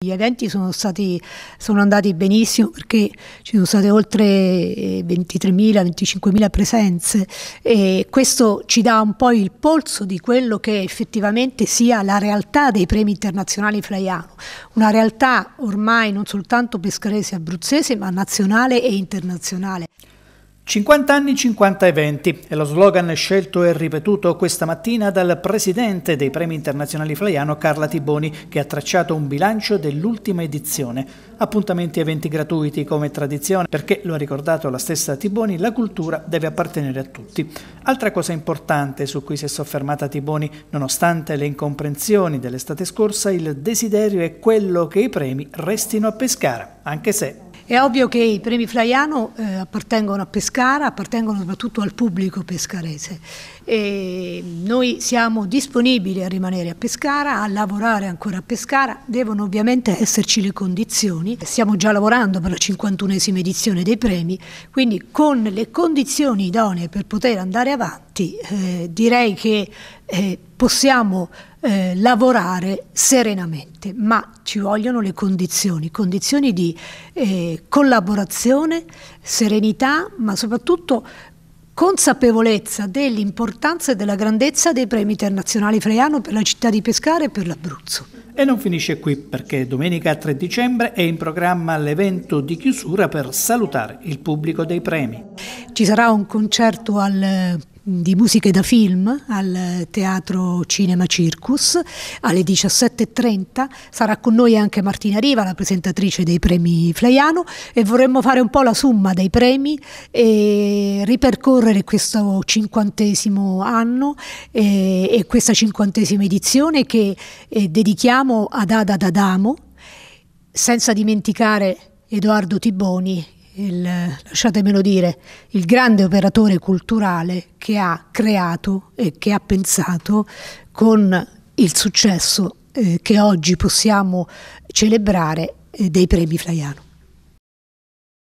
Gli eventi sono, stati, sono, andati benissimo perché ci sono state oltre 23.000-25.000 eh, presenze e questo ci dà un po' il polso di quello che effettivamente sia la realtà dei premi internazionali flaiano, una realtà ormai non soltanto pescarese e abruzzese ma nazionale e internazionale. 50 anni, 50 eventi è lo slogan scelto e ripetuto questa mattina dal presidente dei premi internazionali Flaiano Carla Tiboni che ha tracciato un bilancio dell'ultima edizione. Appuntamenti e eventi gratuiti come tradizione perché, lo ha ricordato la stessa Tiboni, la cultura deve appartenere a tutti. Altra cosa importante su cui si è soffermata Tiboni, nonostante le incomprensioni dell'estate scorsa, il desiderio è quello che i premi restino a Pescara, anche se è ovvio che i premi Flaiano eh, appartengono a Pescara, appartengono soprattutto al pubblico pescarese. E noi siamo disponibili a rimanere a Pescara, a lavorare ancora a Pescara, devono ovviamente esserci le condizioni. Stiamo già lavorando per la 51esima edizione dei premi, quindi con le condizioni idonee per poter andare avanti, eh, direi che eh, possiamo eh, lavorare serenamente, ma ci vogliono le condizioni, condizioni di eh, collaborazione, serenità, ma soprattutto consapevolezza dell'importanza e della grandezza dei premi internazionali freiano per la città di Pescara e per l'Abruzzo. E non finisce qui perché domenica 3 dicembre è in programma l'evento di chiusura per salutare il pubblico dei premi. Ci sarà un concerto al di musiche da film al Teatro Cinema Circus alle 17.30. Sarà con noi anche Martina Riva, la presentatrice dei premi Flaiano e vorremmo fare un po' la somma dei premi e ripercorrere questo cinquantesimo anno e, e questa cinquantesima edizione che eh, dedichiamo ad Ada D'Adamo, senza dimenticare Edoardo Tiboni il, lasciatemelo dire, il grande operatore culturale che ha creato e che ha pensato con il successo eh, che oggi possiamo celebrare eh, dei premi Flaiano.